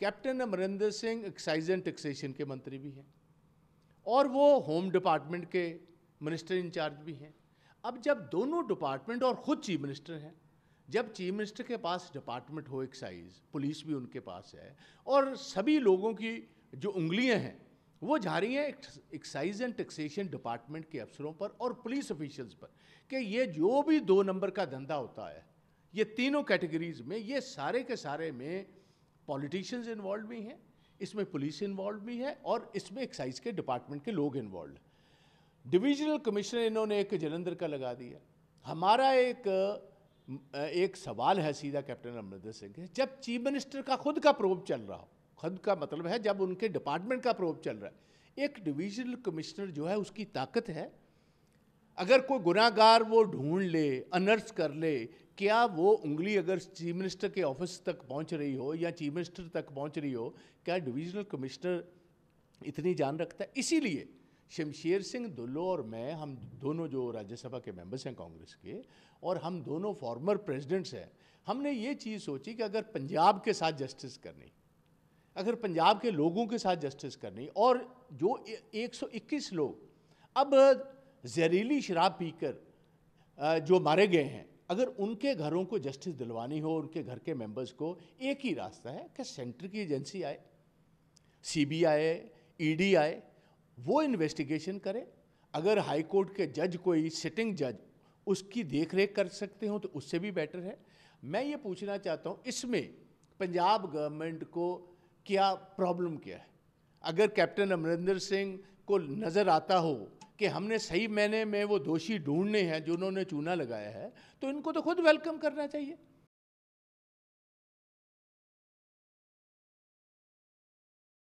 captain Amarinder Singh excise and taxation के मंत्री भी हैं और वो होम डिपार्टमेंट के मिनिस्टर इंचार्ज भी हैं अब जब दोनों डिपार्टमेंट और ख़ुद चीफ मिनिस्टर हैं जब चीफ मिनिस्टर के पास डिपार्टमेंट हो एक्साइज पुलिस भी उनके पास है और सभी लोगों की जो उंगलियां हैं वो जा रही हैं एक्साइज एंड टैक्सेशन डिपार्टमेंट के अफसरों पर और पुलिस ऑफिशियल्स पर कि ये जो भी दो नंबर का धंधा होता है ये तीनों कैटेगरीज में ये सारे के सारे में पॉलिटिशियंस इन्वॉल्व भी हैं इसमें पुलिस इन्वॉल्व भी है और इसमें एक्साइज के डिपार्टमेंट के लोग इन्वॉल्व डिविजनल कमिश्नर इन्होंने एक जलंधर का लगा दिया हमारा एक एक सवाल है सीधा कैप्टन अमरिंदर सिंह जब चीफ मिनिस्टर का खुद का प्रोब चल रहा हो खुद का मतलब है जब उनके डिपार्टमेंट का प्रोब चल रहा है एक डिविजनल कमिश्नर जो है उसकी ताकत है अगर कोई गुनागार वो ढूंढ ले अनर्स कर ले क्या वो उंगली अगर चीफ मिनिस्टर के ऑफिस तक पहुंच रही हो या चीफ मिनिस्टर तक पहुंच रही हो क्या डिविजनल कमिश्नर इतनी जान रखता है इसीलिए शमशेर सिंह दुल्लो और मैं हम दोनों जो राज्यसभा के मेंबर्स हैं कांग्रेस के और हम दोनों फॉर्मर प्रेसिडेंट्स हैं हमने ये चीज़ सोची कि अगर पंजाब के साथ जस्टिस करनी अगर पंजाब के लोगों के साथ जस्टिस करनी और जो 121 लोग अब जहरीली शराब पीकर जो मारे गए हैं अगर उनके घरों को जस्टिस दिलवानी हो उनके घर के मेंबर्स को एक ही रास्ता है कि सेंटर की एजेंसी आए सीबीआई बी e आए वो इन्वेस्टिगेशन करे अगर हाई कोर्ट के जज कोई सिटिंग जज उसकी देख रेख कर सकते हो तो उससे भी बेटर है मैं ये पूछना चाहता हूँ इसमें पंजाब गवर्नमेंट को क्या प्रॉब्लम क्या है अगर कैप्टन अमरिंदर सिंह को नज़र आता हो कि हमने सही मैंने में वो दोषी ढूंढने हैं जिन्होंने चूना लगाया है तो इनको तो खुद वेलकम करना चाहिए